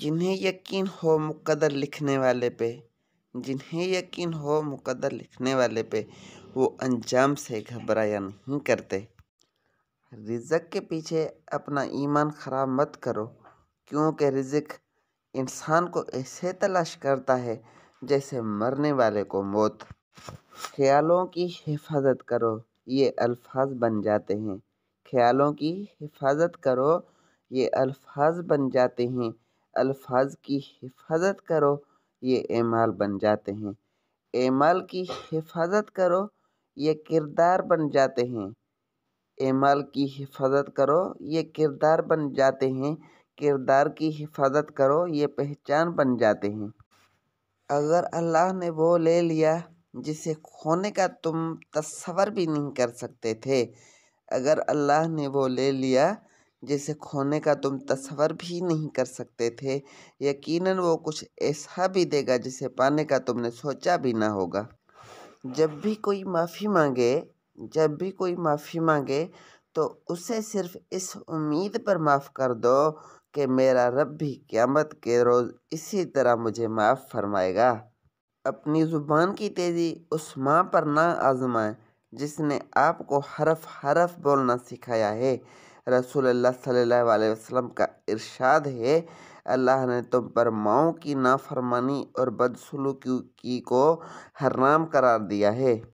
जिन्हें यकीन हो मुक़दर लिखने वाले पे जिन्हें यकीन हो मुक़दर लिखने वाले पे वो अंजाम से घबराया नहीं करते रिज़क के पीछे अपना ईमान ख़राब मत करो क्योंकि रिज़क इंसान को ऐसे तलाश करता है जैसे मरने वाले को मौत ख्यालों की हिफाजत करो ये अल्फाज बन जाते हैं ख्यालों की हिफाजत करो ये अल्फाज बन जाते हैं अल्फाज की हिफाजत करो ये एमाल बन जाते हैं एमाल की हिफाजत करो ये किरदार बन जाते हैं एमाल की हिफाजत करो ये किरदार बन जाते हैं किरदार की हिफाजत करो ये पहचान बन जाते हैं अगर अल्लाह ने वो ले लिया जिसे खोने का तुम तस्वर भी नहीं कर सकते थे अगर अल्लाह ने वो ले लिया जिसे खोने का तुम तस्वर भी नहीं कर सकते थे यकीनन वो कुछ ऐसा भी देगा जिसे पाने का तुमने सोचा भी ना होगा जब भी कोई माफ़ी मांगे जब भी कोई माफ़ी मांगे तो उसे सिर्फ इस उम्मीद पर माफ़ कर दो कि मेरा रब भी क़्यामत के रोज़ इसी तरह मुझे माफ़ फरमाएगा अपनी ज़ुबान की तेज़ी उस माँ पर ना आजमाएं जिसने आपको हरफ हरफ बोलना सिखाया है रसूल सल्लल्लाहु का इरशाद है अल्लाह ने तुम तो पर माओ की नाफरमानी और बदसलूकी को हराम करार दिया है